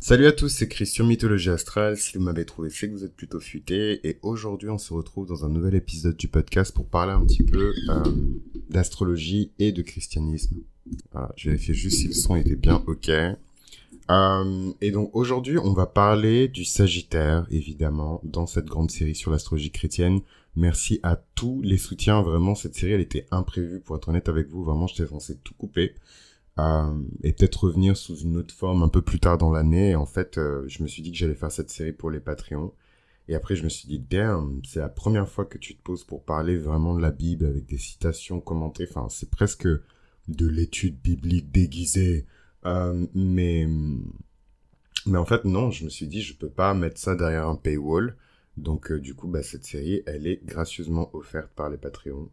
Salut à tous, c'est Christian Mythologie Astrale. Si vous m'avez trouvé, c'est que vous êtes plutôt futé. Et aujourd'hui, on se retrouve dans un nouvel épisode du podcast pour parler un petit peu euh, d'astrologie et de christianisme. Voilà, je fait juste si le son était bien OK. Euh, et donc aujourd'hui, on va parler du Sagittaire, évidemment, dans cette grande série sur l'astrologie chrétienne. Merci à tous les soutiens. Vraiment, cette série, elle était imprévue, pour être honnête avec vous. Vraiment, j'étais censé tout couper. Euh, et peut-être revenir sous une autre forme un peu plus tard dans l'année. en fait, euh, je me suis dit que j'allais faire cette série pour les Patreons. Et après, je me suis dit, damn, c'est la première fois que tu te poses pour parler vraiment de la Bible avec des citations commentées. Enfin, c'est presque de l'étude biblique déguisée. Euh, mais, mais en fait, non, je me suis dit, je peux pas mettre ça derrière un paywall. Donc, du coup, bah, cette série, elle est gracieusement offerte par les Patreons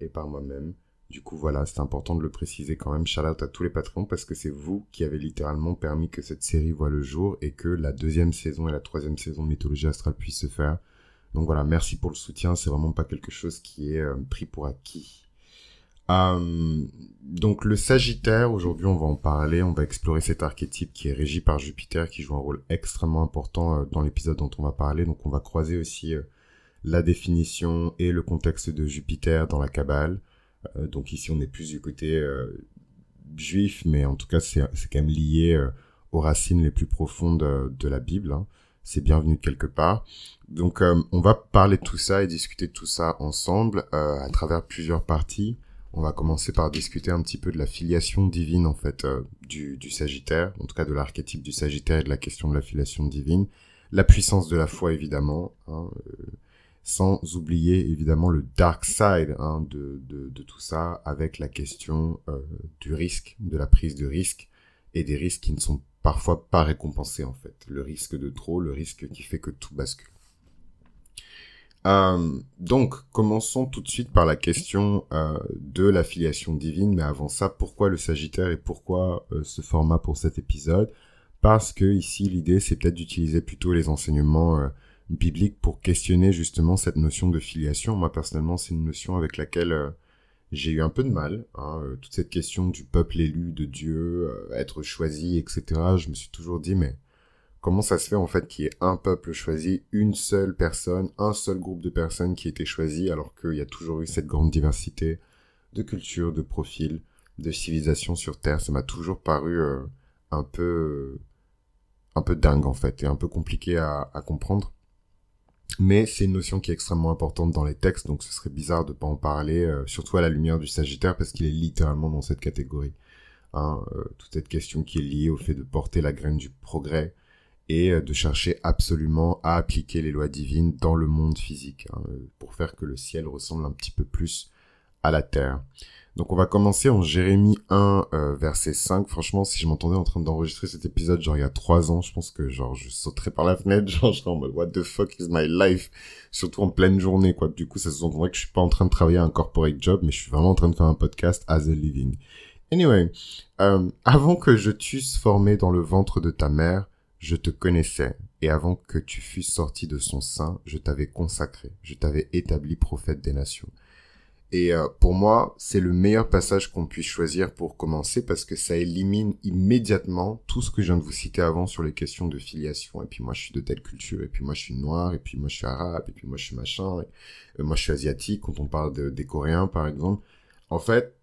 et par moi-même. Du coup, voilà, c'est important de le préciser quand même. Shout out à tous les patrons parce que c'est vous qui avez littéralement permis que cette série voit le jour et que la deuxième saison et la troisième saison de Mythologie Astrale puissent se faire. Donc voilà, merci pour le soutien. C'est vraiment pas quelque chose qui est euh, pris pour acquis. Euh, donc le Sagittaire, aujourd'hui on va en parler, on va explorer cet archétype qui est régi par Jupiter, qui joue un rôle extrêmement important euh, dans l'épisode dont on va parler. Donc on va croiser aussi la définition et le contexte de Jupiter dans la Kabbale. Euh, donc ici, on est plus du côté euh, juif, mais en tout cas, c'est quand même lié euh, aux racines les plus profondes de la Bible. Hein. C'est bienvenu quelque part. Donc, on va parler de tout ça et discuter de tout ça ensemble à travers plusieurs parties. On va commencer par discuter un petit peu de la filiation divine, en fait, du, Sagittaire, en tout cas de l'archétype du Sagittaire et de la question de la filiation divine. La puissance de la foi, évidemment. Hein, sans oublier évidemment le dark side hein, de, tout ça, avec la question euh, du risque, de la prise de risque, et des risques qui ne sont parfois pas récompensés en fait. Le risque de trop, le risque qui fait que tout bascule. Euh, donc, commençons tout de suite par la question euh, de l'affiliation divine, mais avant ça, pourquoi le Sagittaire et pourquoi euh, ce format pour cet épisode Parce que ici, l'idée, c'est peut-être d'utiliser plutôt les enseignements biblique pour questionner justement cette notion de filiation. Moi personnellement, c'est une notion avec laquelle euh, j'ai eu un peu de mal. Hein, euh, toute cette question du peuple élu de Dieu, euh, être choisi, etc. Je me suis toujours dit, mais comment ça se fait en fait qu'il y ait un peuple choisi, une seule personne, un seul groupe de personnes qui a été choisi, alors qu'il y a toujours eu cette grande diversité de cultures, de profils, de civilisations sur Terre. Ça m'a toujours paru un peu un peu dingue en fait et un peu compliqué à comprendre mais c'est une notion qui est extrêmement importante dans les textes, donc ce serait bizarre de ne pas en parler, euh, surtout à la lumière du Sagittaire, parce qu'il est littéralement dans cette catégorie. Hein, euh, toute cette question qui est liée au fait de porter la graine du progrès et euh, de chercher absolument à appliquer les lois divines dans le monde physique, hein, pour faire que le ciel ressemble un petit peu plus à la terre. Donc on va commencer en Jérémie 1, euh, verset 5. Franchement, si je m'entendais en train d'enregistrer cet épisode, genre il y a 3 ans, je pense que genre je sauterais par la fenêtre, genre je serais en what the fuck is my life, surtout en pleine journée quoi. Du coup, ça se sentendrait que je suis pas en train de travailler à un corporate job, mais je suis vraiment en train de faire un podcast as a living. Anyway, euh, avant que je t'eusse formé dans le ventre de ta mère, je te connaissais, et avant que tu fusses sorti de son sein, je t'avais consacré, je t'avais établi prophète des nations. Et euh, pour moi, c'est le meilleur passage qu'on puisse choisir pour commencer parce que ça élimine immédiatement tout ce que je viens de vous citer avant sur les questions de filiation. Et puis moi, je suis de telle culture. Et puis moi, je suis noir. Et puis moi, je suis arabe. Et puis moi, je suis machin. Et euh, moi, je suis asiatique. Quand on parle des Coréens, par exemple. En fait,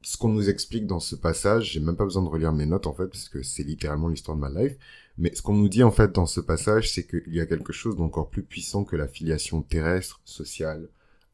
ce qu'on nous explique dans ce passage, j'ai même pas besoin de relire mes notes en fait, parce que c'est littéralement l'histoire de ma life, mais ce qu'on nous dit en fait dans ce passage, c'est qu'il y a quelque chose d'encore plus puissant que la filiation terrestre, sociale,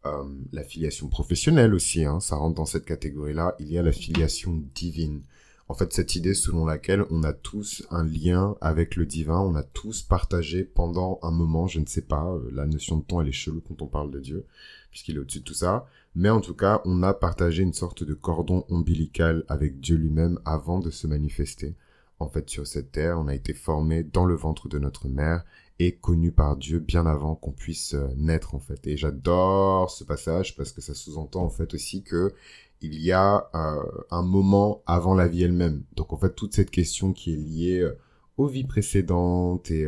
euh, la filiation professionnelle aussi, hein. ça rentre dans cette catégorie-là. Il y a la filiation divine. En fait, cette idée selon laquelle on a tous un lien avec le divin, on a tous partagé pendant un moment, je ne sais pas, euh, la notion de temps elle est chelou quand on parle de Dieu, puisqu'il est au-dessus de tout ça, mais en tout cas, on a partagé une sorte de cordon ombilical avec Dieu lui-même avant de se manifester. En fait, sur cette terre, on a été formé dans le ventre de notre mère est connu par Dieu bien avant qu'on puisse euh, naître en fait. Et j'adore ce passage parce que ça sous-entend en fait aussi que il y a euh, un moment avant la vie elle-même. Donc en fait toute cette question qui est liée euh, aux vies précédentes et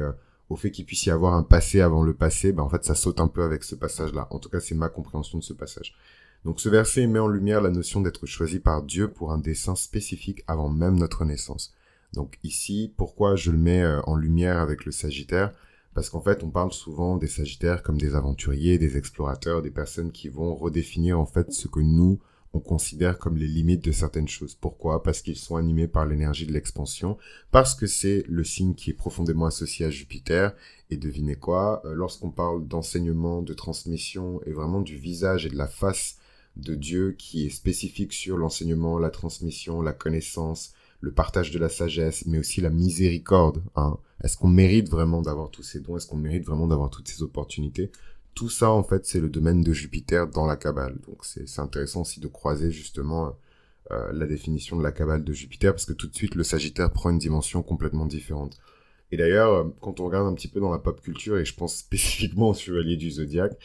au fait qu'il puisse y avoir un passé avant le passé, ben en fait ça saute un peu avec ce passage-là. En tout cas c'est ma compréhension de ce passage. Donc ce verset met en lumière la notion d'être choisi par Dieu pour un dessein spécifique avant même notre naissance. Donc ici, pourquoi je le mets en lumière avec le Sagittaire parce qu'en fait, on parle souvent des Sagittaires comme des aventuriers, des explorateurs, des personnes qui vont redéfinir en fait ce que nous, on considère comme les limites de certaines choses. Pourquoi Parce qu'ils sont animés par l'énergie de l'expansion, parce que c'est le signe qui est profondément associé à Jupiter. Et devinez quoi euh, Lorsqu'on parle d'enseignement, de transmission et vraiment du visage et de la face de Dieu qui est spécifique sur l'enseignement, la transmission, la connaissance, le partage de la sagesse, mais aussi la miséricorde. Hein. Est-ce qu'on mérite vraiment d'avoir tous ces dons Est-ce qu'on mérite vraiment d'avoir toutes ces opportunités Tout ça, en fait, c'est le domaine de Jupiter dans la cabale. Donc, c'est intéressant aussi de croiser justement euh, euh, la définition de la cabale de Jupiter, parce que tout de suite, le Sagittaire prend une dimension complètement différente. Et d'ailleurs, euh, quand on regarde un petit peu dans la pop culture, et je pense spécifiquement au Chevalier du Zodiaque,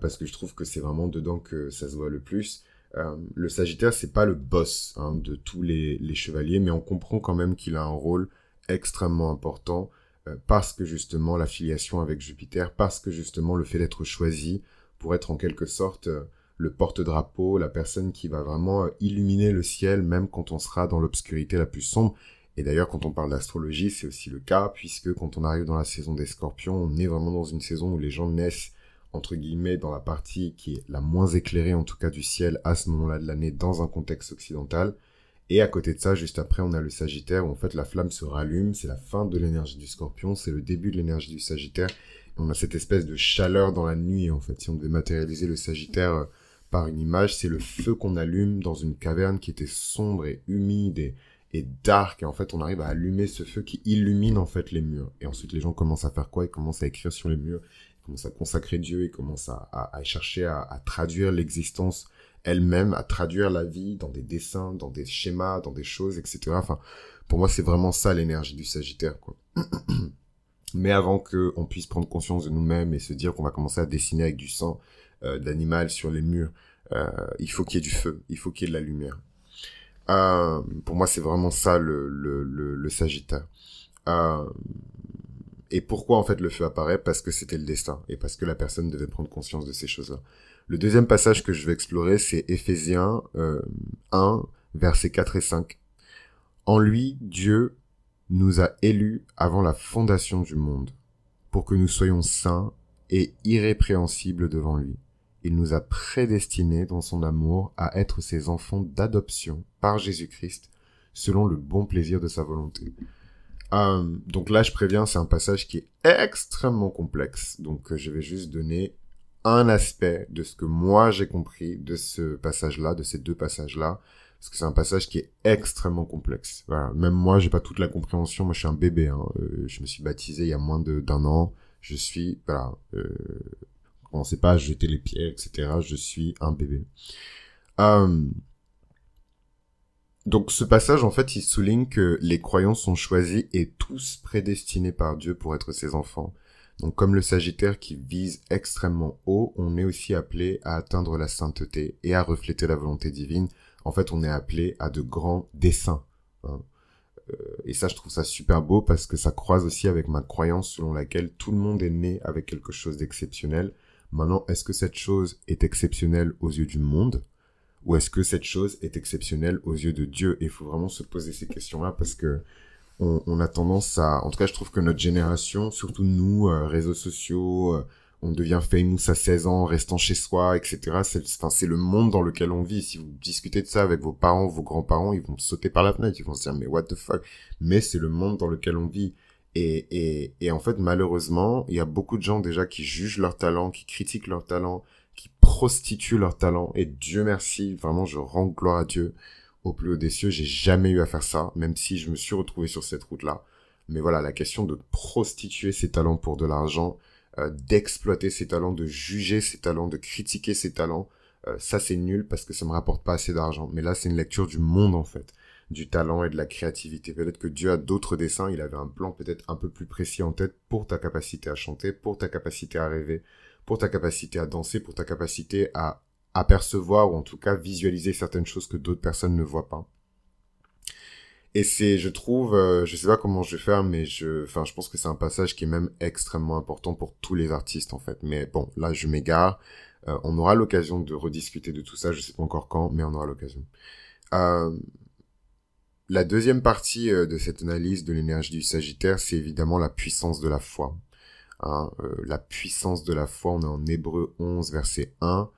parce que je trouve que c'est vraiment dedans que ça se voit le plus, euh, le Sagittaire, c'est pas le boss hein, de tous les, chevaliers, mais on comprend quand même qu'il a un rôle extrêmement important euh, parce que justement l'affiliation avec Jupiter, parce que justement le fait d'être choisi pour être en quelque sorte euh, le porte-drapeau, la personne qui va vraiment illuminer le ciel, même quand on sera dans l'obscurité la plus sombre. Et d'ailleurs, quand on parle d'astrologie, c'est aussi le cas, puisque quand on arrive dans la saison des scorpions, on est vraiment dans une saison où les gens naissent entre guillemets, dans la partie qui est la moins éclairée, en tout cas, du ciel à ce moment-là de l'année dans un contexte occidental. Et à côté de ça, juste après, on a le Sagittaire où en fait la flamme se rallume, c'est la fin de l'énergie du Scorpion, c'est le début de l'énergie du Sagittaire. on a cette espèce de chaleur dans la nuit en fait. Si on devait matérialiser le Sagittaire euh, par une image, c'est le feu qu'on allume dans une caverne qui était sombre et humide et, et dark. Et en fait, on arrive à allumer ce feu qui illumine en fait les murs. Et ensuite, les gens commencent à faire quoi Ils commencent à écrire sur les murs, commence à consacrer Dieu, et commence à, chercher à, traduire l'existence elle-même, à traduire la vie dans des dessins, dans des schémas, dans des choses, etc. Enfin, pour moi, c'est vraiment ça l'énergie du Sagittaire, quoi. Mais avant qu'on puisse prendre conscience de nous-mêmes et se dire qu'on va commencer à dessiner avec du sang euh, d'animal sur les murs, euh, il faut qu'il y ait du feu, il faut qu'il y ait de la lumière. Euh, pour moi, c'est vraiment ça le, le Sagittaire. Euh, et pourquoi en fait le feu apparaît Parce que c'était le destin et parce que la personne devait prendre conscience de ces choses-là. Le deuxième passage que je vais explorer, c'est Ephésiens 1, euh, versets 4 et 5. En lui, Dieu nous a élus avant la fondation du monde, pour que nous soyons saints et irrépréhensibles devant lui. Il nous a prédestinés dans son amour à être ses enfants d'adoption par Jésus-Christ, selon le bon plaisir de sa volonté. Euh, donc là, je préviens, c'est un passage qui est extrêmement complexe. Donc euh, je vais juste donner un aspect de ce que moi j'ai compris de ce passage-là, de ces deux passages-là, parce que c'est un passage qui est extrêmement complexe. Voilà. Même moi, j'ai pas toute la compréhension. Moi, je suis un bébé. Hein. Euh, je me suis baptisé il y a moins d'un an. Je suis, voilà, euh, on sait pas jeter les pieds, etc. Je suis un bébé. Euh, donc ce passage, en fait, il souligne que les croyants sont choisis et tous prédestinés par Dieu pour être ses enfants. Donc comme le Sagittaire qui vise extrêmement haut, on est aussi appelé à atteindre la sainteté et à refléter la volonté divine. En fait, on est appelé à de grands desseins. Hein. Euh, et ça, je trouve ça super beau parce que ça croise aussi avec ma croyance selon laquelle tout le monde est né avec quelque chose d'exceptionnel. Maintenant, est-ce que cette chose est exceptionnelle aux yeux du monde ou est-ce que cette chose est exceptionnelle aux yeux de Dieu Et il faut vraiment se poser ces questions-là parce que on, a tendance à, en tout cas, je trouve que notre génération, surtout nous, euh, réseaux sociaux, euh, on devient famous à 16 ans, restant chez soi, etc. C'est, le monde dans lequel on vit. Si vous discutez de ça avec vos parents, vos grands-parents, ils vont sauter par la fenêtre, ils vont se dire mais what the fuck. Mais c'est le monde dans lequel on vit. Et, et en fait, malheureusement, il y a beaucoup de gens déjà qui jugent leur talent, qui critiquent leur talent, prostituent leur talent. Et Dieu merci, vraiment, je rends gloire à Dieu au plus haut des cieux. J'ai jamais eu à faire ça, même si je me suis retrouvé sur cette route-là. Mais voilà, la question de prostituer ses talents pour de l'argent, euh, d'exploiter ses talents, de juger ses talents, de critiquer ses talents, euh, ça c'est nul parce que ça me rapporte pas assez d'argent. Mais là, c'est une lecture du monde en fait, du talent et de la créativité. Peut-être que Dieu a d'autres dessins, il avait un plan peut-être un peu plus précis en tête pour ta capacité à chanter, pour ta capacité à rêver, pour ta capacité à danser, pour ta capacité à apercevoir ou en tout cas visualiser certaines choses que d'autres personnes ne voient pas. Et c'est, je trouve, euh, je sais pas comment je vais faire, mais je, enfin, je pense que c'est un passage qui est même extrêmement important pour tous les artistes en fait. Mais bon, là, je m'égare. Euh, on aura l'occasion de rediscuter de tout ça. Je sais pas encore quand, mais on aura l'occasion. Euh, la deuxième partie de cette analyse de l'énergie du Sagittaire, c'est évidemment la puissance de la foi. Hein, euh, la puissance de la foi, on est en Hébreu 11, verset 1.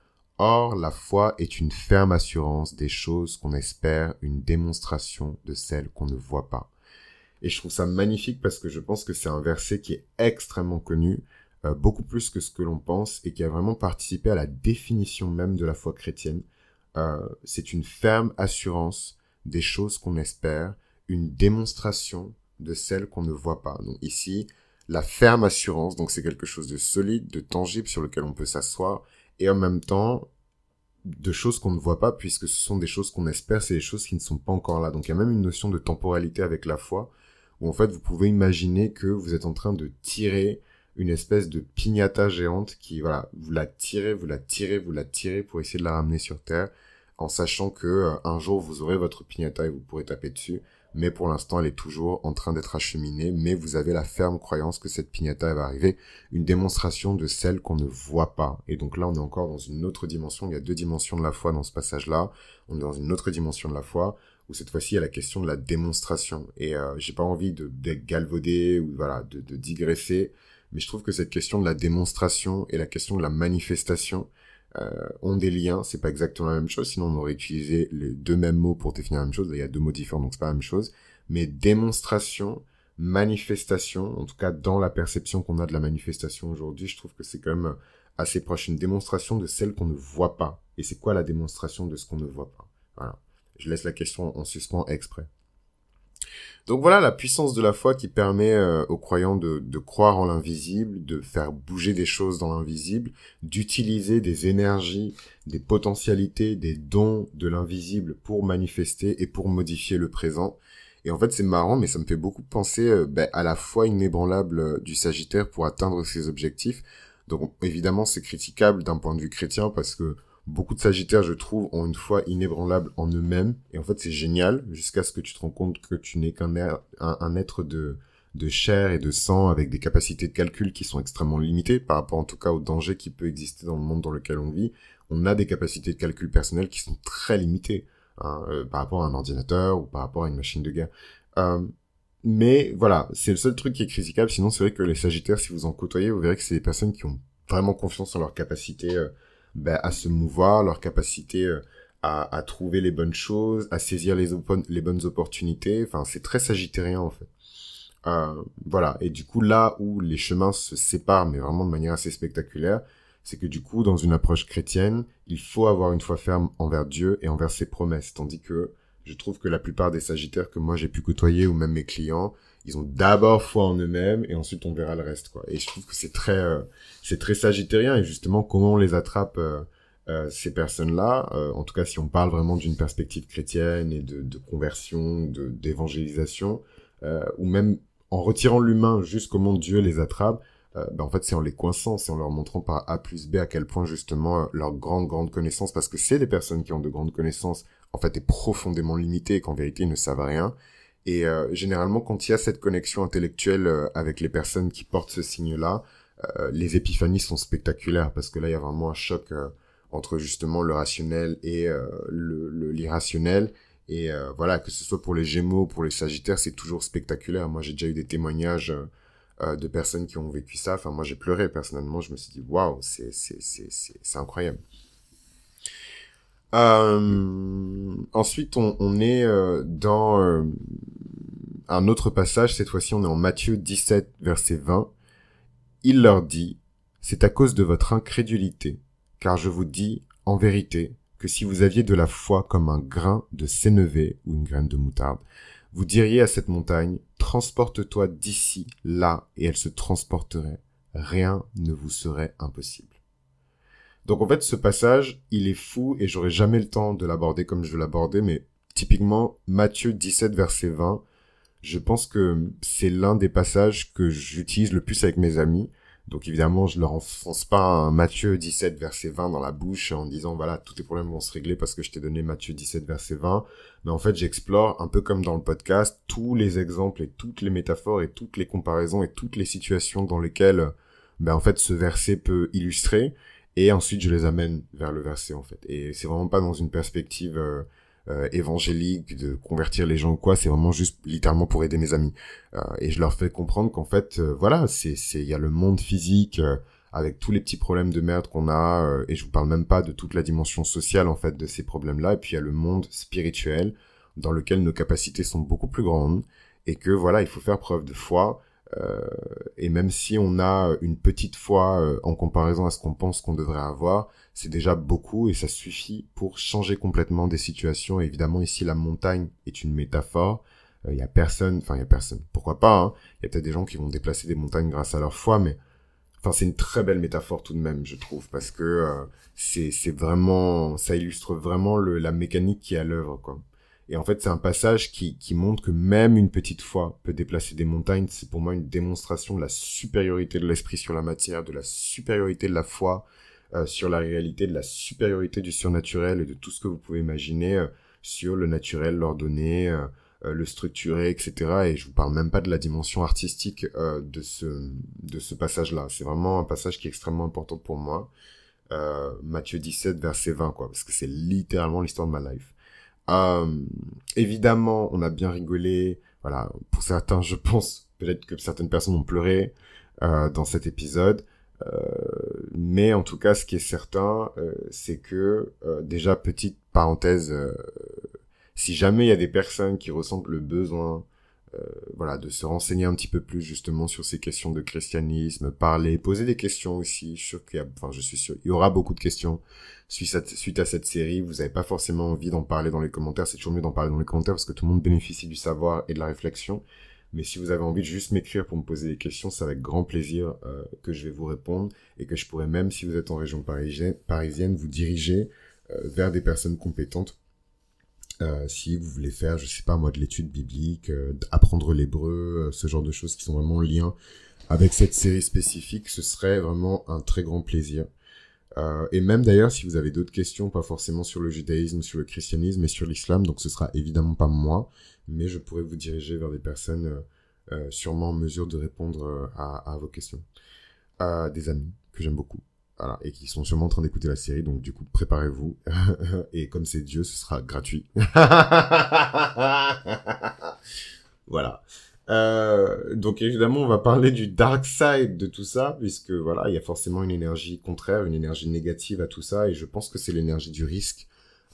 Or, la foi est une ferme assurance des choses qu'on espère, une démonstration de celles qu'on ne voit pas. Et je trouve ça magnifique parce que je pense que c'est un verset qui est extrêmement connu, euh, beaucoup plus que ce que l'on pense, et qui a vraiment participé à la définition même de la foi chrétienne. Euh, c'est une ferme assurance des choses qu'on espère, une démonstration de celles qu'on ne voit pas. Donc ici, la ferme assurance, donc c'est quelque chose de solide, de tangible sur lequel on peut s'asseoir et en même temps de choses qu'on ne voit pas puisque ce sont des choses qu'on espère, c'est des choses qui ne sont pas encore là. Donc il y a même une notion de temporalité avec la foi où en fait vous pouvez imaginer que vous êtes en train de tirer une espèce de pignata géante qui, voilà, vous la tirez, vous la tirez, vous la tirez pour essayer de la ramener sur Terre en sachant que euh, un jour vous aurez votre pignata et vous pourrez taper dessus mais pour l'instant elle est toujours en train d'être acheminée, mais vous avez la ferme croyance que cette piñata va arriver, une démonstration de celle qu'on ne voit pas. Et donc là on est encore dans une autre dimension, il y a deux dimensions de la foi dans ce passage-là, on est dans une autre dimension de la foi, où cette fois-ci il y a la question de la démonstration. Et euh, j'ai pas envie de, d'être galvaudé ou voilà, de, de digresser, mais je trouve que cette question de la démonstration et la question de la manifestation, euh, ont des liens, c'est pas exactement la même chose, sinon on aurait utilisé les deux mêmes mots pour définir la même chose, il y a deux mots différents donc c'est pas la même chose, mais démonstration, manifestation, en tout cas dans la perception qu'on a de la manifestation aujourd'hui, je trouve que c'est quand même assez proche, une démonstration de celle qu'on ne voit pas. Et c'est quoi la démonstration de ce qu'on ne voit pas Voilà. Je laisse la question en suspens exprès. Donc voilà la puissance de la foi qui permet euh, aux croyants de, croire en l'invisible, de faire bouger des choses dans l'invisible, d'utiliser des énergies, des potentialités, des dons de l'invisible pour manifester et pour modifier le présent. Et en fait c'est marrant mais ça me fait beaucoup penser euh, ben, à la foi inébranlable euh, du Sagittaire pour atteindre ses objectifs. Donc évidemment c'est critiquable d'un point de vue chrétien parce que beaucoup de Sagittaires, je trouve, ont une foi inébranlable en eux-mêmes. Et en fait, c'est génial jusqu'à ce que tu te rends compte que tu n'es qu'un er-, être de, chair et de sang avec des capacités de calcul qui sont extrêmement limitées par rapport en tout cas au danger qui peut exister dans le monde dans lequel on vit. On a des capacités de calcul personnelles qui sont très limitées hein, euh, par rapport à un ordinateur ou par rapport à une machine de guerre. Euh, mais voilà, c'est le seul truc qui est critiquable. Sinon, c'est vrai que les Sagittaires, si vous en côtoyez, vous verrez que c'est des personnes qui ont vraiment confiance en leurs capacités. Euh, ben, à se mouvoir, leur capacité euh, à, trouver les bonnes choses, à saisir les, bonnes opportunités. Enfin, c'est très sagittérien en fait. Euh, voilà. Et du coup, là où les chemins se séparent, mais vraiment de manière assez spectaculaire, c'est que du coup, dans une approche chrétienne, il faut avoir une foi ferme envers Dieu et envers ses promesses. Tandis que je trouve que la plupart des sagittaires que moi j'ai pu côtoyer ou même mes clients, ils ont d'abord foi en eux-mêmes et ensuite on verra le reste quoi. Et je trouve que c'est très euh, c'est très sagittérien et justement comment on les attrape euh, euh, ces personnes-là, en tout cas si on parle vraiment d'une perspective chrétienne et de, conversion, de d'évangélisation ou même en retirant l'humain juste comment Dieu les attrape, ben, en fait c'est en les coinçant, c'est en leur montrant par A plus B à quel point justement leur grande grande connaissance, parce que c'est des personnes qui ont de grandes connaissances, en fait est profondément limitée et qu'en vérité ils ne savent rien, et euh, généralement, quand il y a cette connexion intellectuelle euh, avec les personnes qui portent ce signe-là, euh, les épiphanies sont spectaculaires parce que là, il y a vraiment un choc entre justement le rationnel et le l'irrationnel. Et voilà, que ce soit pour les Gémeaux, pour les Sagittaires, c'est toujours spectaculaire. Moi, j'ai déjà eu des témoignages de personnes qui ont vécu ça. Enfin, moi, j'ai pleuré personnellement. Je me suis dit, waouh, c'est c'est c'est c'est incroyable. Euh, ensuite, on, est euh, dans euh, un autre passage. Cette fois-ci, on est en Matthieu 17, verset 20. Il leur dit, c'est à cause de votre incrédulité, car je vous dis, en vérité, que si vous aviez de la foi comme un grain de sénévé ou une graine de moutarde, vous diriez à cette montagne, transporte-toi d'ici, là, et elle se transporterait. Rien ne vous serait impossible. Donc en fait, ce passage, il est fou et j'aurai jamais le temps de l'aborder comme je veux l'aborder, mais typiquement Matthieu 17 verset 20, je pense que c'est l'un des passages que j'utilise le plus avec mes amis. Donc évidemment, je leur enfonce pas un Matthieu 17 verset 20 dans la bouche en disant voilà, tous tes problèmes vont se régler parce que je t'ai donné Matthieu 17 verset 20, mais en fait, j'explore un peu comme dans le podcast tous les exemples et toutes les métaphores et toutes les comparaisons et toutes les situations dans lesquelles ben en fait ce verset peut illustrer et ensuite, je les amène vers le verset, en fait. Et c'est vraiment pas dans une perspective euh, euh, évangélique de convertir les gens ou quoi. C'est vraiment juste littéralement pour aider mes amis. Euh, et je leur fais comprendre qu'en fait, voilà, c'est c'est il y a le monde physique avec tous les petits problèmes de merde qu'on a. et je vous parle même pas de toute la dimension sociale en fait de ces problèmes-là. Et puis il y a le monde spirituel dans lequel nos capacités sont beaucoup plus grandes et que voilà, il faut faire preuve de foi euh, et même si on a une petite foi euh, en comparaison à ce qu'on pense qu'on devrait avoir, c'est déjà beaucoup et ça suffit pour changer complètement des situations. évidemment, ici, la montagne est une métaphore. Il euh, y a personne, enfin il y a personne. Pourquoi pas Il hein? y a peut-être des gens qui vont déplacer des montagnes grâce à leur foi, mais enfin c'est une très belle métaphore tout de même, je trouve, parce que c'est vraiment, ça illustre vraiment la mécanique qui est à l'œuvre, quoi. Et en fait, c'est un passage qui, qui montre que même une petite foi peut déplacer des montagnes. C'est pour moi une démonstration de la supériorité de l'esprit sur la matière, de la supériorité de la foi euh, sur la réalité, de la supériorité du surnaturel et de tout ce que vous pouvez imaginer euh, sur le naturel, l'ordonné, euh, le structuré, etc. Et je vous parle même pas de la dimension artistique de ce, de ce passage-là. C'est vraiment un passage qui est extrêmement important pour moi. Matthieu 17, verset 20, quoi, parce que c'est littéralement l'histoire de ma life. Euh, évidemment, on a bien rigolé. Voilà, pour certains, je pense peut-être que certaines personnes ont pleuré euh, dans cet épisode. Euh, mais en tout cas, ce qui est certain, euh, c'est que euh, déjà petite parenthèse, si jamais il y a des personnes qui ressentent le besoin, voilà, de se renseigner un petit peu plus justement sur ces questions de christianisme, parler, poser des questions aussi. Je suis sûr qu'il enfin, je suis sûr, il y aura beaucoup de questions suite à, cette série, vous n'avez pas forcément envie d'en parler dans les commentaires. C'est toujours mieux d'en parler dans les commentaires parce que tout le monde bénéficie du savoir et de la réflexion. Mais si vous avez envie de juste m'écrire pour me poser des questions, c'est avec grand plaisir euh, que je vais vous répondre et que je pourrais même, si vous êtes en région parisienne, vous diriger euh, vers des personnes compétentes. Euh, si vous voulez faire, je sais pas moi, de l'étude biblique, apprendre l'hébreu, ce genre de choses qui sont vraiment en lien avec cette série spécifique, ce serait vraiment un très grand plaisir euh, et même d'ailleurs, si vous avez d'autres questions, pas forcément sur le judaïsme, sur le christianisme et sur l'islam, donc ce sera évidemment pas moi, mais je pourrais vous diriger vers des personnes euh, euh, sûrement en mesure de répondre à, vos questions. Euh, des amis que j'aime beaucoup, voilà, et qui sont sûrement en train d'écouter la série, donc du coup, préparez-vous. et comme c'est Dieu, ce sera gratuit. voilà. Euh, donc évidemment, on va parler du dark side de tout ça, puisque voilà, il y a forcément une énergie contraire, une énergie négative à tout ça, et je pense que c'est l'énergie du risque.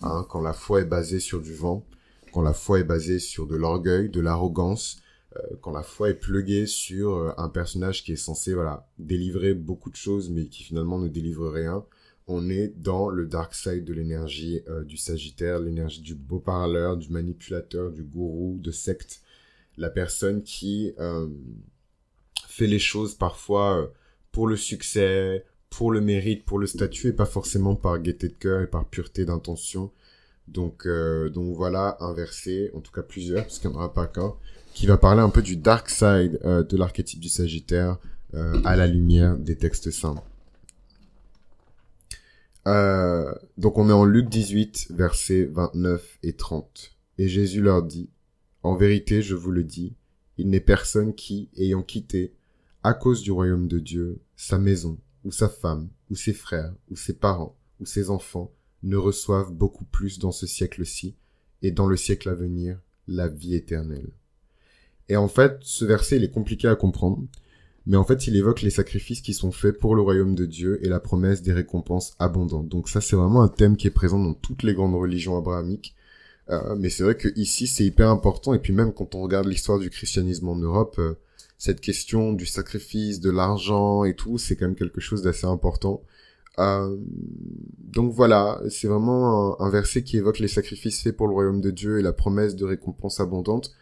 Hein, quand la foi est basée sur du vent, quand la foi est basée sur de l'orgueil, de l'arrogance, euh, quand la foi est pluguée sur euh, un personnage qui est censé voilà délivrer beaucoup de choses, mais qui finalement ne délivre rien. On est dans le dark side de l'énergie du Sagittaire, l'énergie du beau parleur, du manipulateur, du gourou, de secte la personne qui euh, fait les choses parfois euh, pour le succès, pour le mérite, pour le statut et pas forcément par gaieté de cœur et par pureté d'intention. Donc, euh, donc voilà un verset, en tout cas plusieurs, parce qu'il n'y en aura pas qu'un, qui va parler un peu du dark side de l'archétype du Sagittaire à la lumière des textes saints. donc on est en Luc 18, versets 29 et 30. Et Jésus leur dit, en vérité, je vous le dis, il n'est personne qui, ayant quitté, à cause du royaume de Dieu, sa maison, ou sa femme, ou ses frères, ou ses parents, ou ses enfants, ne reçoivent beaucoup plus dans ce siècle-ci, et dans le siècle à venir, la vie éternelle. Et en fait, ce verset, il est compliqué à comprendre, mais en fait, il évoque les sacrifices qui sont faits pour le royaume de Dieu et la promesse des récompenses abondantes. Donc ça, c'est vraiment un thème qui est présent dans toutes les grandes religions abrahamiques, euh, mais c'est vrai que ici c'est hyper important et puis même quand on regarde l'histoire du christianisme en Europe, euh, cette question du sacrifice, de l'argent et tout, c'est quand même quelque chose d'assez important. Euh, donc voilà, c'est vraiment un, un, verset qui évoque les sacrifices faits pour le royaume de Dieu et la promesse de récompense abondante.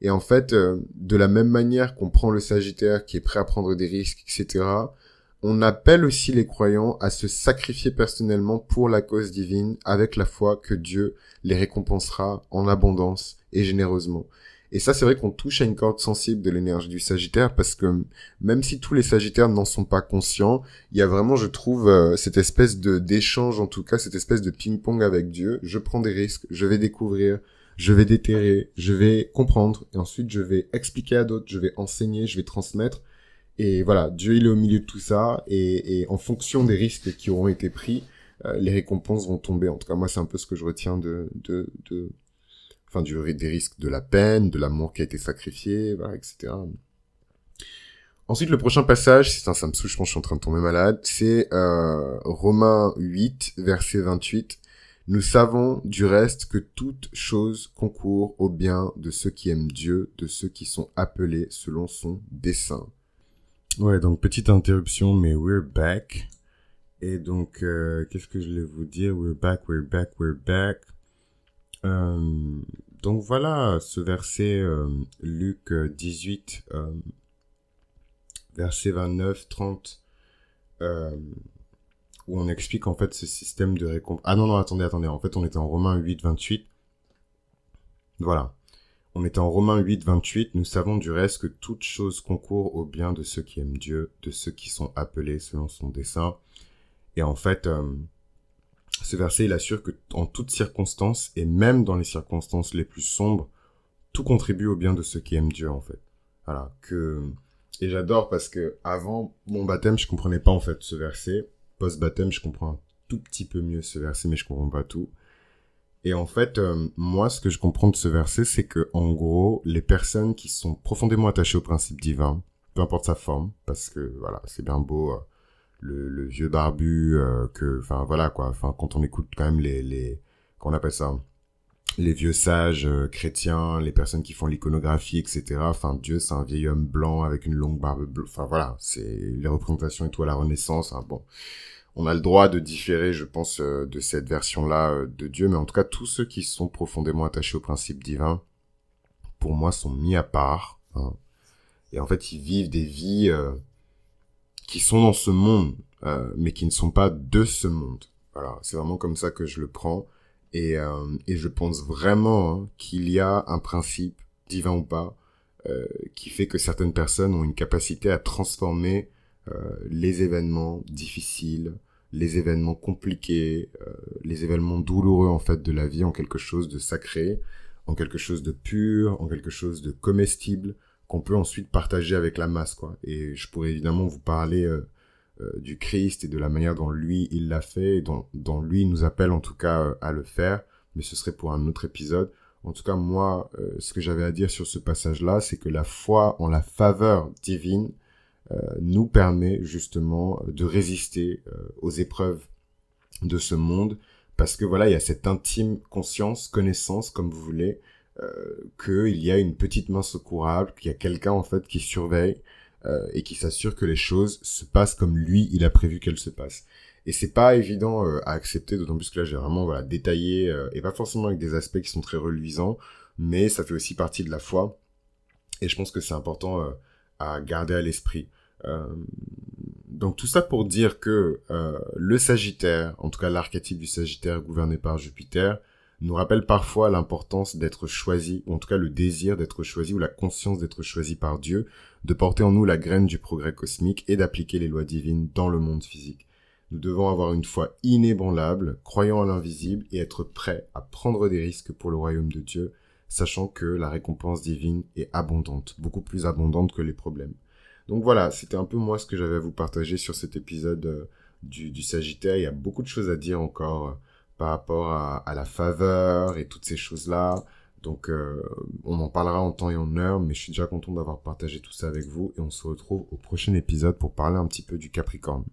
Et en fait, euh, de la même manière qu'on prend le Sagittaire qui est prêt à prendre des risques, etc., on appelle aussi les croyants à se sacrifier personnellement pour la cause divine avec la foi que Dieu les récompensera en abondance et généreusement. Et ça, c'est vrai qu'on touche à une corde sensible de l'énergie du Sagittaire parce que même si tous les Sagittaires n'en sont pas conscients, il y a vraiment, je trouve, euh, cette espèce de d'échange, en tout cas, cette espèce de ping-pong avec Dieu. Je prends des risques, je vais découvrir, je vais déterrer, je vais comprendre, et ensuite je vais expliquer à d'autres, je vais enseigner, je vais transmettre. Et voilà, Dieu il est au milieu de tout ça, et, en fonction des risques qui auront été pris, euh, les récompenses vont tomber. En tout cas, moi c'est un peu ce que je retiens de, de, de... enfin du, des risques de la peine, de l'amour qui a été sacrifié, etc. Ensuite, le prochain passage, c'est un ça me souche, je pense je suis en train de tomber malade, c'est euh, Romains 8, verset 28. Nous savons du reste que toute chose concourt au bien de ceux qui aiment Dieu, de ceux qui sont appelés selon son dessein. Ouais, donc petite interruption, mais we're back. Et donc, euh, qu'est-ce que je voulais vous dire We're back, we're back, we're back. Euh, donc voilà, ce verset, euh, Luc 18, verset 29, 30, où on explique en fait ce système de récompense. Ah non, non, attendez, attendez. En fait, on était en Romains 8, 28. Voilà. On est en Romains 8, 28, nous savons du reste que toute chose concourt au bien de ceux qui aiment Dieu, de ceux qui sont appelés selon son dessein. Et en fait, euh, ce verset, il assure que en toutes circonstances, et même dans les circonstances les plus sombres, tout contribue au bien de ceux qui aiment Dieu, en fait. Voilà, que... Et j'adore parce que avant mon baptême, je comprenais pas, en fait, ce verset. Post-baptême, je comprends un tout petit peu mieux ce verset, mais je comprends pas tout. Et en fait, euh, moi, ce que je comprends de ce verset, c'est que, en gros, les personnes qui sont profondément attachées au principe divin, peu importe sa forme, parce que, voilà, c'est bien beau, euh, le, vieux barbu, euh, que, enfin, voilà, quoi, enfin, quand on écoute quand même les, les, qu'on appelle ça, les vieux sages chrétiens, les personnes qui font l'iconographie, etc. Enfin, Dieu, c'est un vieil homme blanc avec une longue barbe bleue. Enfin, voilà, c'est les représentations et tout à la Renaissance. Hein, bon, on a le droit de différer, je pense, euh, de cette version-là euh, de Dieu, mais en tout cas, tous ceux qui sont profondément attachés au principe divin, pour moi, sont mis à part. Hein. Et en fait, ils vivent des vies euh, qui sont dans ce monde, mais qui ne sont pas de ce monde. Voilà, c'est vraiment comme ça que je le prends. Et, je pense vraiment hein, qu'il y a un principe, divin ou pas, qui fait que certaines personnes ont une capacité à transformer les événements difficiles, les événements compliqués, euh, les événements douloureux en fait de la vie en quelque chose de sacré, en quelque chose de pur, en quelque chose de comestible qu'on peut ensuite partager avec la masse quoi. Et je pourrais évidemment vous parler euh, euh, du Christ et de la manière dont lui il l'a fait et dont, dont lui nous appelle en tout cas à le faire, mais ce serait pour un autre épisode. En tout cas moi ce que j'avais à dire sur ce passage là, c'est que la foi en la faveur divine euh, nous permet justement euh, de résister euh, aux épreuves de ce monde parce que voilà il y a cette intime conscience connaissance comme vous voulez qu'il y a une petite main secourable qu'il y a quelqu'un en fait qui surveille et qui s'assure que les choses se passent comme lui il a prévu qu'elles se passent et c'est pas évident à accepter d'autant plus que là j'ai vraiment voilà détaillé et pas forcément avec des aspects qui sont très reluisants mais ça fait aussi partie de la foi et je pense que c'est important à garder à l'esprit euh, donc tout ça pour dire que euh, le Sagittaire, en tout cas l'archétype du Sagittaire gouverné par Jupiter, nous rappelle parfois l'importance d'être choisi, ou en tout cas le désir d'être choisi, ou la conscience d'être choisi par Dieu, de porter en nous la graine du progrès cosmique et d'appliquer les lois divines dans le monde physique. Nous devons avoir une foi inébranlable, croyant à l'invisible et être prêts à prendre des risques pour le royaume de Dieu, sachant que la récompense divine est abondante, beaucoup plus abondante que les problèmes. Donc voilà, c'était un peu moi ce que j'avais à vous partager sur cet épisode euh, du, Sagittaire. Il y a beaucoup de choses à dire encore euh, par rapport à, la faveur et toutes ces choses-là. Donc euh, on en parlera en temps et en heure, mais je suis déjà content d'avoir partagé tout ça avec vous et on se retrouve au prochain épisode pour parler un petit peu du Capricorne.